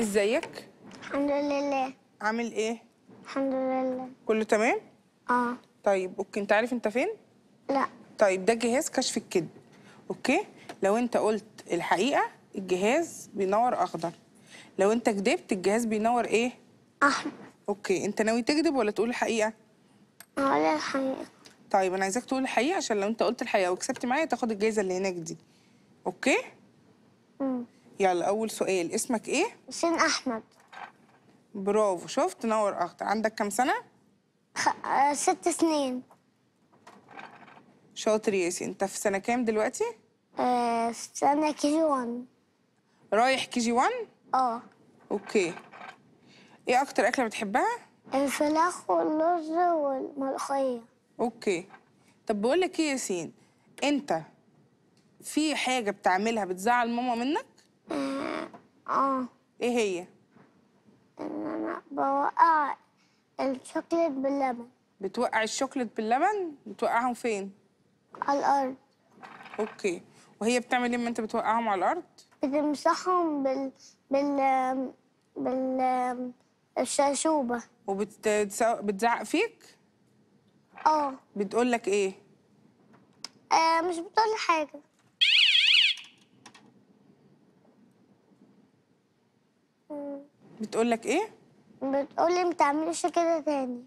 ازيك؟ الحمد لله عامل ايه؟ الحمد لله كله تمام؟ اه طيب اوكي انت عارف انت فين؟ لا طيب ده جهاز كشف الكذب اوكي؟ لو انت قلت الحقيقة الجهاز بينور اخضر لو انت كدبت الجهاز بينور ايه؟ احمر اوكي انت ناوي تكذب ولا تقول الحقيقة؟ اقول الحقيقة طيب انا عايزاك تقول الحقيقة عشان لو انت قلت الحقيقة وكسبت معايا تاخد الجايزة اللي هناك دي اوكي؟ امم يلا أول سؤال اسمك إيه؟ حسين أحمد برافو شفت نور أخت عندك كام سنة؟ آه، ست سنين شاطر ياسين أنت في سنة كام دلوقتي؟ آه، في سنة كي جي 1 رايح كي جي 1؟ اه اوكي ايه اكتر اكله بتحبها؟ الفلاخ والرز والملوخيه اوكي طب بقول لك ايه ياسين انت في حاجه بتعملها بتزعل ماما منك؟ آه،, اه ايه هي؟ ان انا بوقع الشوكليت باللبن بتوقع الشوكليت باللبن؟ بتوقعهم فين؟ على الارض اوكي وهي بتعمل ايه لما انت بتوقعهم على الارض؟ بتمسحهم بال بال بال الشاشوبه وبتزعق فيك؟ اه بتقول لك ايه؟ آه مش بتقول حاجه بتقول لك ايه؟ بتقول لي ما تعمليش كده تاني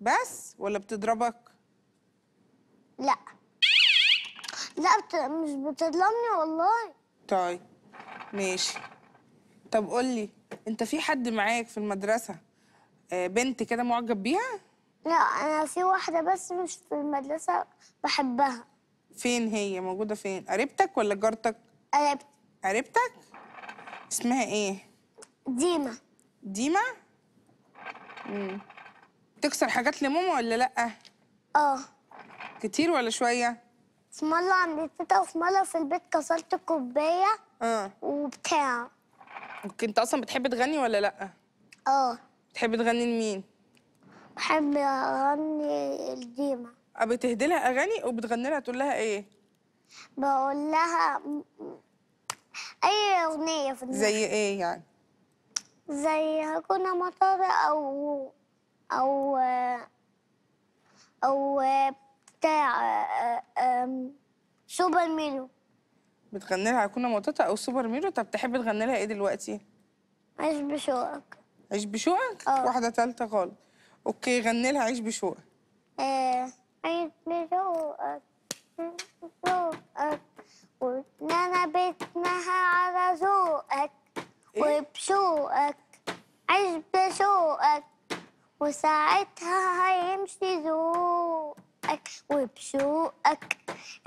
بس ولا بتضربك؟ لا لا بت... مش بتظلمني والله طيب ماشي طب قول لي انت في حد معاك في المدرسه آه، بنت كده معجب بيها؟ لا انا في واحده بس مش في المدرسه بحبها فين هي موجوده فين؟ قريبتك ولا جارتك؟ قريبتك قريبتك؟ اسمها ايه؟ ديما ديما؟ امم تكسر حاجات لماما ولا لأ؟ اه كتير ولا شوية؟ في مرة عند تيتا وفي مرة في البيت كسرت الكوباية اه وبتاع انت اصلا بتحب تغني ولا لأ؟ اه بتحب تغني لمين؟ بحب اغني لديما آه، بتهدي لها اغاني وبتغني لها تقول لها ايه؟ بقول لها اي اغنية في دماغي زي ايه يعني؟ زي هكونا مطاطا او او او بتاع سوبر ميلو بتغني لها هكونا مطاطا او سوبر ميلو طب تحب تغني لها ايه دلوقتي عيش بشوقك عيش بشوقك أوه. واحده تالتة خالص اوكي غني لها عيش بشوقك ايه عيش بشوقك وساعتها هيمشي ذوقك وبشوقك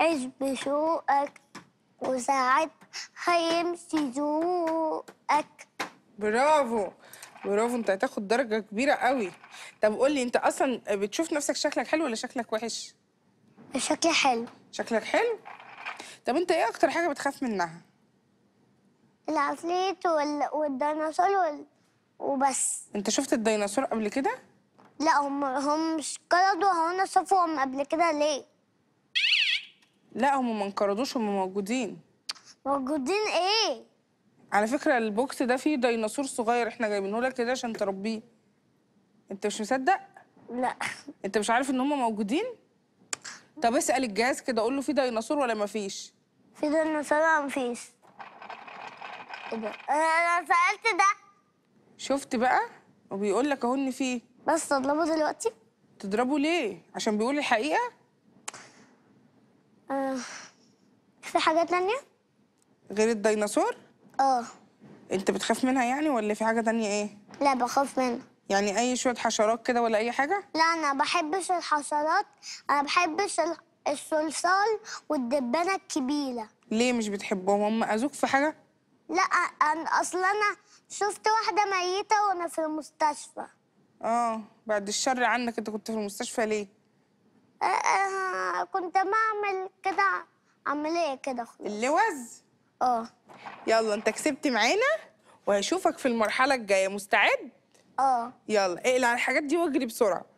عيش بشوقك وساعتها هيمشي ذوقك برافو برافو انت هتاخد درجه كبيره قوي طب قول لي انت اصلا بتشوف نفسك شكلك حلو ولا شكلك وحش شكلي حلو شكلك حلو طب انت ايه اكتر حاجه بتخاف منها العفريت والديناصور وبس انت شفت الديناصور قبل كده لا هم هم مش قرضوا هو انا صفوهم قبل كده ليه؟ لا هم ما انقرضوش هم موجودين موجودين ايه؟ على فكرة البوكس ده فيه ديناصور صغير احنا جايبينه لك كده عشان تربيه انت مش مصدق؟ لا انت مش عارف ان هم موجودين؟ طب اسأل الجهاز كده قول له في ديناصور ولا مفيش؟ في ديناصور ولا مفيش؟ ايه ده؟ انا سألت ده شفت بقى وبيقول لك اهو ان فيه بس تضربه دلوقتي تضربه ليه؟ عشان بيقول الحقيقة؟ آه. في حاجة تانية؟ غير الديناصور؟ اه انت بتخاف منها يعني ولا في حاجة تانية ايه؟ لا بخاف منها يعني اي شوية حشرات كده ولا اي حاجة؟ لا انا بحبش الحشرات انا بحبش الصلصال والدبانة الكبيرة ليه مش بتحبهم؟ هم اذوك في حاجة؟ لا أنا اصل انا شفت واحدة ميتة وانا في المستشفى اه بعد الشر عنك انت كنت في المستشفى ليه؟ آه, آه، كنت بعمل كده عمليه كده اللوز؟ اه يلا انت كسبت معانا وهشوفك في المرحله الجايه مستعد؟ اه يلا اقلع الحاجات دي واجري بسرعه